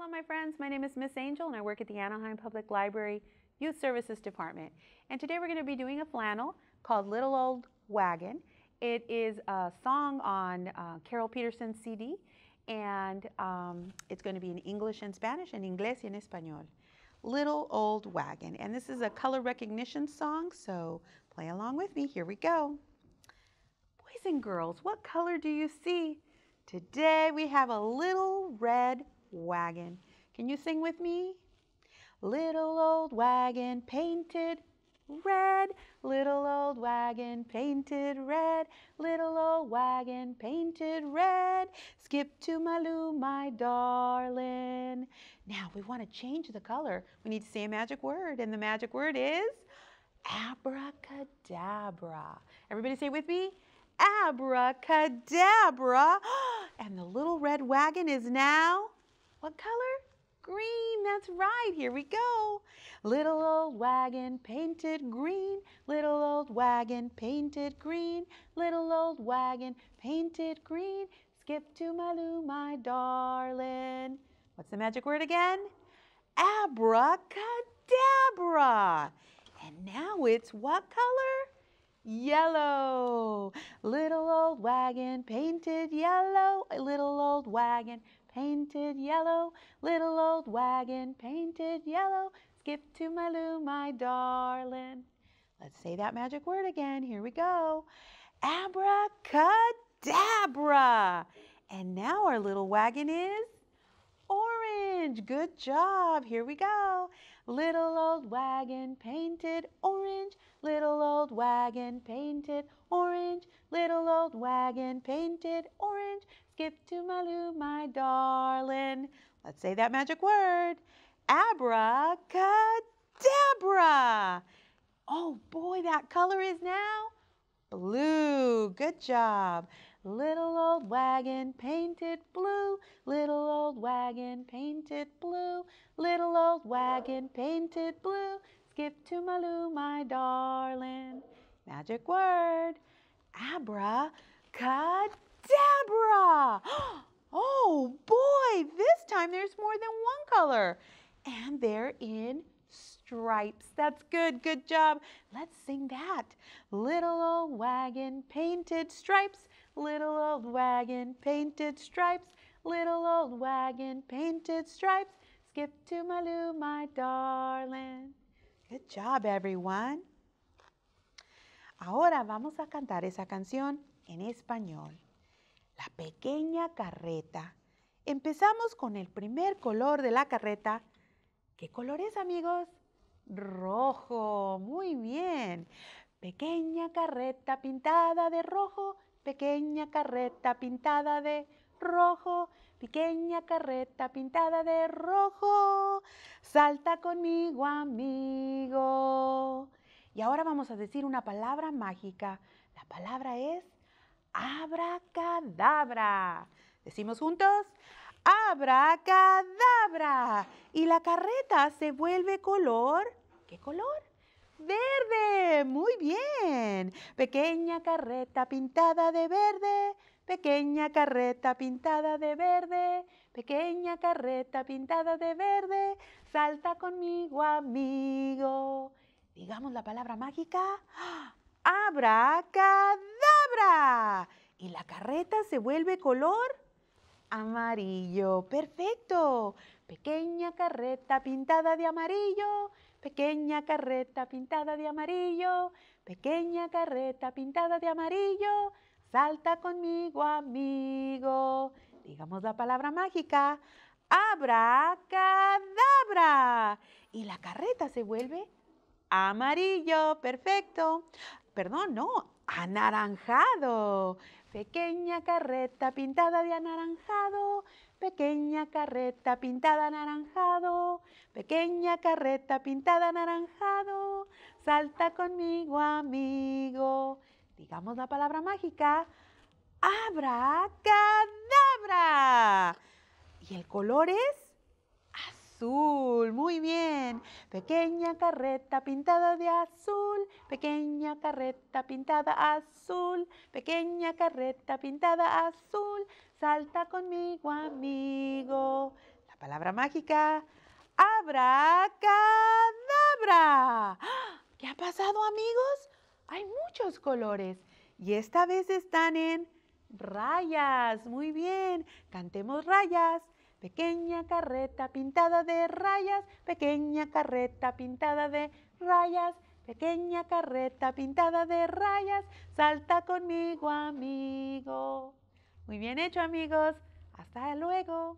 Hello, my friends. My name is Miss Angel, and I work at the Anaheim Public Library Youth Services Department. And today we're going to be doing a flannel called Little Old Wagon. It is a song on uh, Carol Peterson's CD, and um, it's going to be in English and Spanish, and Inglés y en Español. Little Old Wagon. And this is a color recognition song, so play along with me. Here we go. Boys and girls, what color do you see? Today we have a little red wagon. Can you sing with me? Little old wagon painted red, little old wagon painted red, little old wagon painted red. Skip to my loo, my darling. Now we want to change the color. We need to say a magic word, and the magic word is abracadabra. Everybody say with me abracadabra. And the little red wagon is now what color? Green, that's right, here we go. Little old wagon painted green, little old wagon painted green, little old wagon painted green, skip to my loo, my darling. What's the magic word again? Abracadabra. And now it's what color? Yellow. Little old wagon painted yellow. Little old wagon painted yellow, little old wagon, painted yellow. Skip to my loo, my darling. Let's say that magic word again. Here we go. Abracadabra. And now our little wagon is orange. Good job. Here we go. Little old wagon painted orange. Little old wagon painted orange. Little old wagon painted orange. Skip to my loo, my darling. Let's say that magic word. Abracadabra. Oh boy, that color is now blue. Good job. Little old wagon painted blue wagon painted blue, little old wagon painted blue. Skip to my loo, my darling. Magic word, abracadabra. Oh boy, this time there's more than one color. And they're in stripes. That's good, good job. Let's sing that. Little old wagon painted stripes, little old wagon painted stripes. Little old wagon, painted stripes, skip to my loo, my darling. Good job, everyone. Ahora vamos a cantar esa canción en español. La pequeña carreta. Empezamos con el primer color de la carreta. ¿Qué color es, amigos? Rojo. Muy bien. Pequeña carreta pintada de rojo, pequeña carreta pintada de rojo, pequeña carreta pintada de rojo, salta conmigo amigo. Y ahora vamos a decir una palabra mágica. La palabra es abracadabra. Decimos juntos, abracadabra. Y la carreta se vuelve color, ¿qué color? verde. Muy bien. Pequeña carreta pintada de verde. Pequeña carreta pintada de verde, pequeña carreta pintada de verde, salta conmigo amigo. Digamos la palabra mágica, ¡Ah! abracadabra. Y la carreta se vuelve color amarillo. Perfecto. Pequeña carreta pintada de amarillo. Pequeña carreta pintada de amarillo. Pequeña carreta pintada de amarillo. Salta conmigo, amigo. Digamos la palabra mágica. Abracadabra. Y la carreta se vuelve amarillo. Perfecto perdón, no, anaranjado. Pequeña carreta pintada de anaranjado, pequeña carreta pintada anaranjado, pequeña carreta pintada anaranjado, salta conmigo amigo. Digamos la palabra mágica, abracadabra. Y el color es azul. Muy bien. Pequeña carreta pintada de azul. Pequeña carreta pintada azul. Pequeña carreta pintada azul. Salta conmigo, amigo. La palabra mágica. Abracadabra. ¿Qué ha pasado, amigos? Hay muchos colores. Y esta vez están en rayas. Muy bien. Cantemos rayas. Pequeña carreta pintada de rayas, pequeña carreta pintada de rayas, pequeña carreta pintada de rayas, salta conmigo amigo. Muy bien hecho amigos, hasta luego.